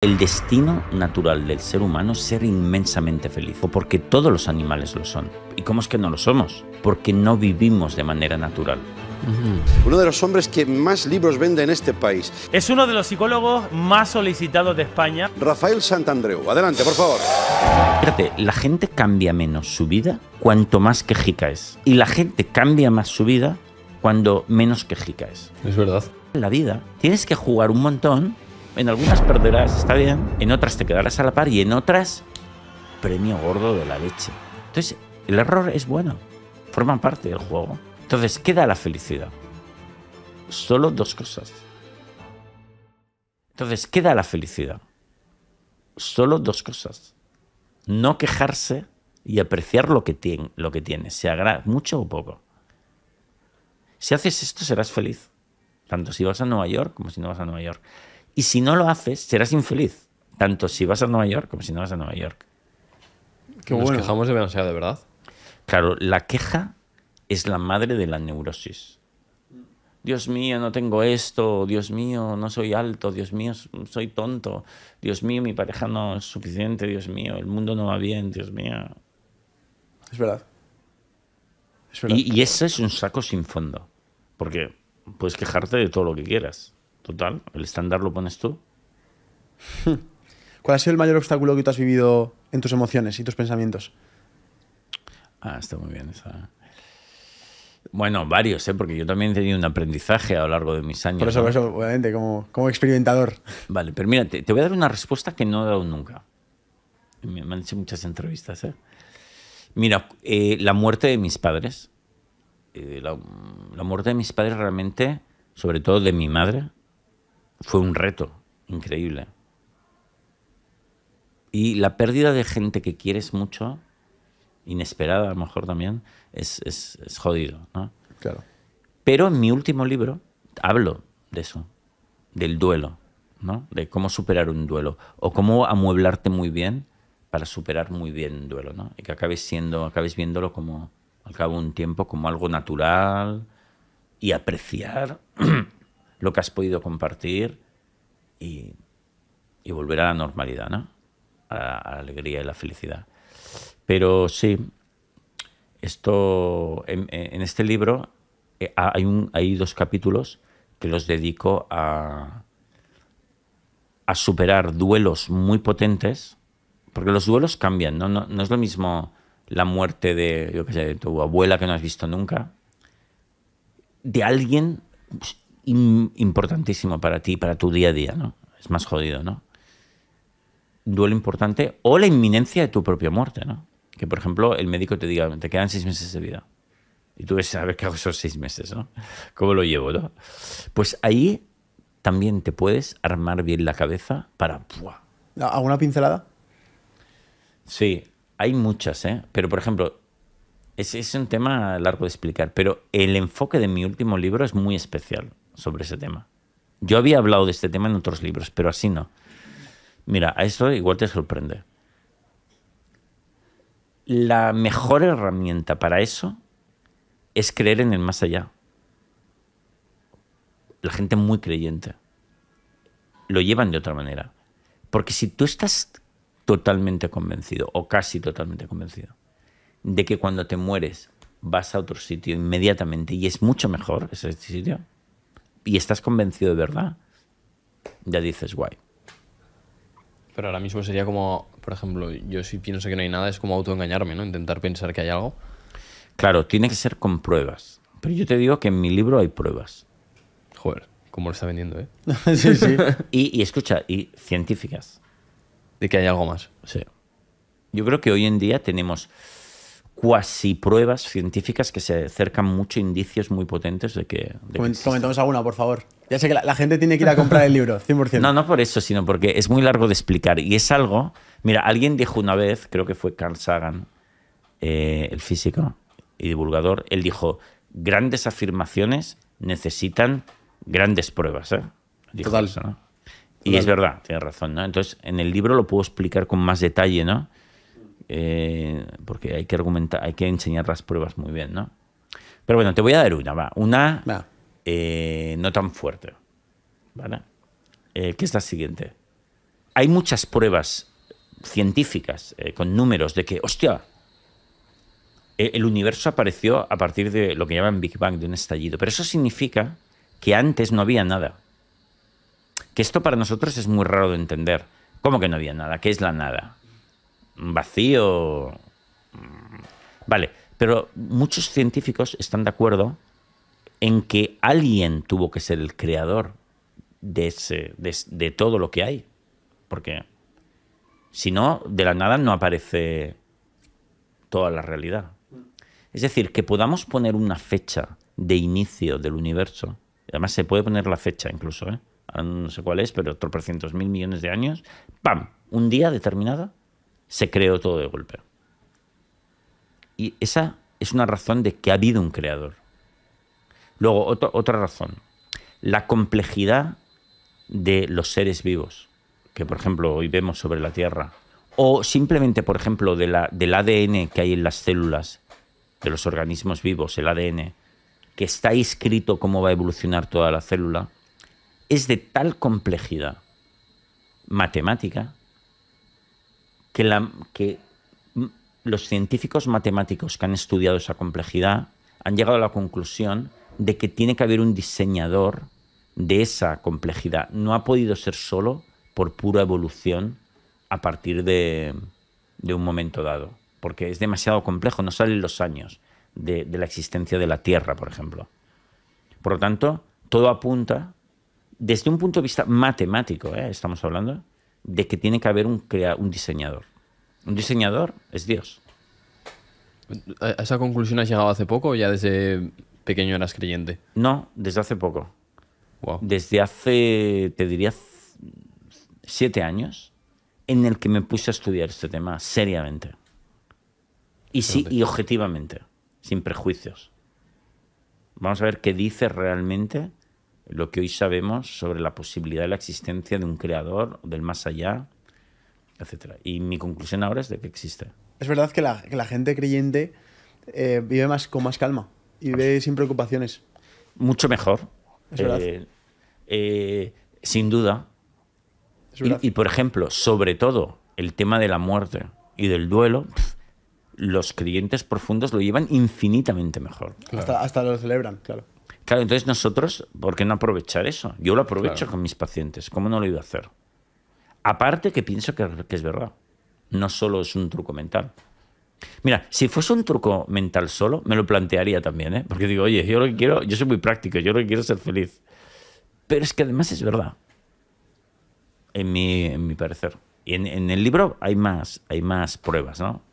El destino natural del ser humano es ser inmensamente feliz, o porque todos los animales lo son. ¿Y cómo es que no lo somos? Porque no vivimos de manera natural. Uno de los hombres que más libros vende en este país. Es uno de los psicólogos más solicitados de España. Rafael Santandreu, adelante, por favor. Fíjate, la gente cambia menos su vida cuanto más quejica es. Y la gente cambia más su vida cuando menos quejica es. Es verdad. En la vida tienes que jugar un montón en algunas perderás, está bien, en otras te quedarás a la par y en otras premio gordo de la leche. Entonces, el error es bueno, Forma parte del juego. Entonces, ¿qué da la felicidad? Solo dos cosas. Entonces, ¿qué da la felicidad? Solo dos cosas. No quejarse y apreciar lo que, tiene, lo que tienes, sea mucho o poco. Si haces esto, serás feliz. Tanto si vas a Nueva York como si no vas a Nueva York. Y si no lo haces, serás infeliz. Tanto si vas a Nueva York como si no vas a Nueva York. Nos quejamos de ¿verdad? Claro, la queja es la madre de la neurosis. Dios mío, no tengo esto, Dios mío, no soy alto, Dios mío, soy tonto, Dios mío, mi pareja no es suficiente, Dios mío, el mundo no va bien, Dios mío. Es verdad. Es verdad. Y, y ese es un saco sin fondo, porque puedes quejarte de todo lo que quieras. Total, el estándar lo pones tú. ¿Cuál ha sido el mayor obstáculo que tú has vivido en tus emociones y tus pensamientos? Ah, está muy bien esa. Bueno, varios, ¿eh? porque yo también he tenido un aprendizaje a lo largo de mis años. Por eso, por eso obviamente, como, experimentador. Vale, pero mira, te, voy a dar una respuesta que no he dado nunca. Me, han hecho muchas entrevistas. ¿eh? Mira, eh, la muerte de mis padres. Eh, la, muerte de mis padres realmente, sobre todo de mi madre, fue un reto increíble. Y la pérdida de gente que quieres mucho, inesperada a lo mejor también, es, es, jodido, ¿no? Claro. Pero en mi último libro hablo de eso, del duelo, ¿no? De cómo superar un duelo o cómo amueblarte muy bien para superar muy bien el duelo, ¿no? Y que acabes siendo, acabes viéndolo como al cabo de un tiempo como algo natural y apreciar lo que has podido compartir y, volver a la normalidad, ¿no? A, la alegría y la felicidad. Pero sí, esto, en, este libro eh, hay, dos capítulos que los dedico a, superar duelos muy potentes, porque los duelos cambian, ¿no? es lo mismo la muerte de tu abuela que no has visto nunca, de alguien pues, importantísimo para ti, para tu día a día, ¿no? Es más jodido, ¿no? Duelo importante o la inminencia de tu propia muerte, ¿no? Que, por ejemplo, el médico te diga, te quedan seis meses de vida. Y tú ves, a ver qué hago esos seis meses, ¿no? ¿Cómo lo llevo, no? Pues ahí también te puedes armar bien la cabeza para... ¿Alguna pincelada? Sí, hay muchas, ¿eh? Pero, por ejemplo, es, es un tema largo de explicar, pero el enfoque de mi último libro es muy especial sobre ese tema. Yo había hablado de este tema en otros libros, pero así no. Mira, a eso igual te sorprende. La mejor herramienta para eso es creer en el más allá. La gente muy creyente lo llevan de otra manera. Porque si tú estás totalmente convencido, o casi totalmente convencido, de que cuando te mueres vas a otro sitio inmediatamente y es mucho mejor ese sitio, y estás convencido de verdad, ya dices, guay. Pero ahora mismo sería como, por ejemplo, yo si pienso que no hay nada, es como autoengañarme, ¿no? Intentar pensar que hay algo. Claro, tiene que ser con pruebas. Pero yo te digo que en mi libro hay pruebas. Joder, como lo está vendiendo, ¿eh? sí, sí. Y, escucha, y científicas. De que hay algo más. Sí. Yo creo que hoy en día tenemos cuasi pruebas científicas que se acercan mucho, indicios muy potentes de que... Comentemos alguna, por favor. Ya sé que la, gente tiene que ir a comprar el libro, 100%. No, no por eso, sino porque es muy largo de explicar. Y es algo... Mira, alguien dijo una vez, creo que fue Carl Sagan, eh, el físico y divulgador, él dijo, grandes afirmaciones necesitan grandes pruebas. ¿eh? Total. Y es verdad, tiene razón, ¿no? Entonces, en el libro lo puedo explicar con más detalle, ¿no? Eh, porque hay que argumentar, hay que enseñar las pruebas muy bien, ¿no? Pero bueno, te voy a dar una, Una eh, no tan fuerte, ¿vale? Eh, que es la siguiente. Hay muchas pruebas científicas con números de que, hostia, e-, el universo apareció a partir de lo que llaman Big Bang, de un estallido. Pero eso significa que antes no había nada. Que esto para nosotros es muy raro de entender. ¿Cómo que no había nada? ¿Qué es la nada? vacío. Vale, pero muchos científicos están de acuerdo en que alguien tuvo que ser el creador de, ese, de, todo lo que hay. Porque si no, de la nada no aparece toda la realidad. Es decir, que podamos poner una fecha de inicio del universo. Además, se puede poner la fecha incluso, ¿eh? no sé cuál es, pero otro mil millones de años. ¡Pam! Un día determinado se creó todo de golpe. Y esa es una razón de que ha habido un creador. Luego, otra razón, la complejidad de los seres vivos, que por ejemplo hoy vemos sobre la Tierra, o simplemente, por ejemplo, de la, del ADN que hay en las células, de los organismos vivos, el ADN, que está escrito cómo va a evolucionar toda la célula, es de tal complejidad matemática que, los científicos matemáticos que han estudiado esa complejidad han llegado a la conclusión de que tiene que haber un diseñador de esa complejidad. No ha podido ser solo por pura evolución a partir de, un momento dado, porque es demasiado complejo, no salen los años de, la existencia de la Tierra, por ejemplo. Por lo tanto, todo apunta, desde un punto de vista matemático, ¿eh? estamos hablando, de que tiene que haber un, un diseñador. Un diseñador es Dios. ¿A esa conclusión has llegado hace poco o ya desde pequeño eras creyente? No, desde hace poco. Desde hace, te diría, siete años en el que me puse a estudiar este tema seriamente. Y sí, y objetivamente, sin prejuicios. Vamos a ver qué dice realmente lo que hoy sabemos sobre la posibilidad de la existencia de un creador del más allá, etc. Y mi conclusión ahora es de que existe. Es verdad que la, gente creyente eh, vive más con más calma y vive sin preocupaciones. Mucho mejor. Es eh, eh, sin duda. Y, por ejemplo, sobre todo el tema de la muerte y del duelo, los creyentes profundos lo llevan infinitamente mejor. hasta lo celebran, claro. Claro, entonces nosotros, ¿por qué no aprovechar eso? Yo lo aprovecho con mis pacientes, ¿cómo no lo iba a hacer? Aparte que pienso que, es verdad, no solo es un truco mental. Mira, si fuese un truco mental solo, me lo plantearía también, ¿eh? Porque digo, oye, yo lo que quiero, yo soy muy práctico, yo lo que quiero es ser feliz. Pero es que además es verdad, en mi, en mi parecer. Y en, en, el libro hay más, hay más pruebas, ¿no?